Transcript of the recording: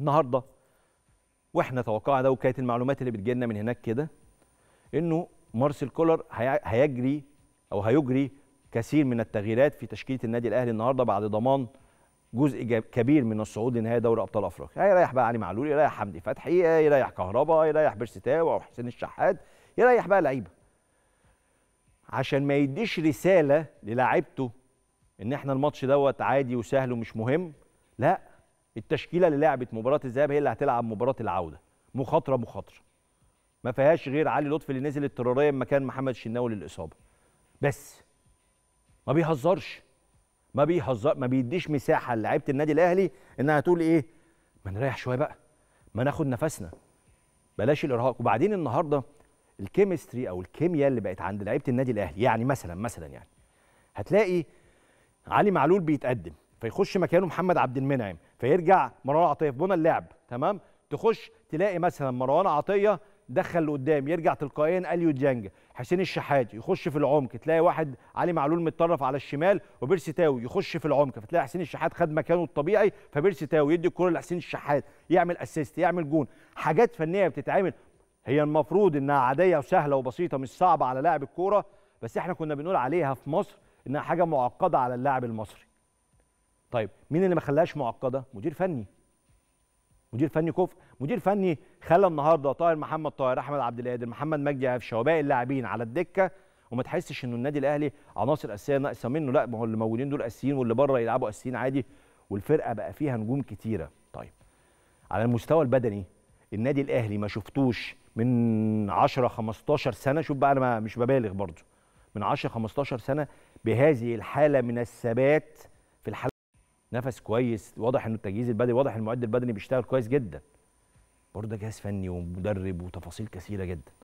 النهارده واحنا توقعنا ده وكانت المعلومات اللي بتجي لنا من هناك كده انه مارسيل كولر هيجري او هيجري كثير من التغييرات في تشكيله النادي الاهلي النهارده بعد ضمان جزء كبير من الصعود لنهائي دوري ابطال افريقيا هيريح بقى علي معلول يريح حمدي فتحي يريح كهربا يريح بيرستاو او حسين الشحات يريح بقى لعيبه عشان ما يديش رساله للاعيبته ان احنا الماتش دوت عادي وسهل ومش مهم لا التشكيله اللي لعبت مباراه الذهاب هي اللي هتلعب مباراه العوده مخاطره مخاطره ما فيهاش غير علي لطفي اللي نزل اضطراريا مكان محمد شناوي للاصابه بس ما بيهزرش ما بيهزر ما بيديش مساحه لعيبه النادي الاهلي انها تقول ايه ما نريح شويه بقى ما ناخد نفسنا بلاش الارهاق وبعدين النهارده الكيمستري او الكيمياء اللي بقت عند لعيبه النادي الاهلي يعني مثلا مثلا يعني هتلاقي علي معلول بيتقدم فيخش مكانه محمد عبد المنعم فيرجع مروان عطيه في بنى اللعب تمام تخش تلاقي مثلا مروان عطيه دخل لقدام يرجع تلقائيا اليو ديانج حسين الشحات يخش في العمق تلاقي واحد علي معلول متطرف على الشمال وبيرسي تاو يخش في العمق فتلاقي حسين الشحات خد مكانه الطبيعي فبيرسي تاو يدي الكره لحسين الشحات يعمل اسيست يعمل جون حاجات فنيه بتتعمل هي المفروض انها عاديه وسهله وبسيطه مش صعبه على لاعب الكوره بس احنا كنا بنقول عليها في مصر انها حاجه معقده على اللاعب المصري طيب مين اللي ما خلاهاش معقده مدير فني مدير فني كفء مدير فني خلى النهارده طاهر محمد طاهر احمد عبد القادر محمد مجدي قفشه وباقي اللاعبين على الدكه وما تحسش انه النادي الاهلي عناصر اساسيه ناقصه منه لا ما هو اللي موجودين دول اساسيين واللي بره يلعبوا اساسيين عادي والفرقه بقى فيها نجوم كتيره طيب على المستوى البدني النادي الاهلي ما شفتوش من 10 15 سنه شوف بقى انا مش ببالغ برضه من 10 15 سنه بهذه الحاله من الثبات في الحاله نفس كويس واضح انه التجهيز البدني واضح المعد البدني بيشتغل كويس جدا برضه ده جهاز فني ومدرب وتفاصيل كثيره جدا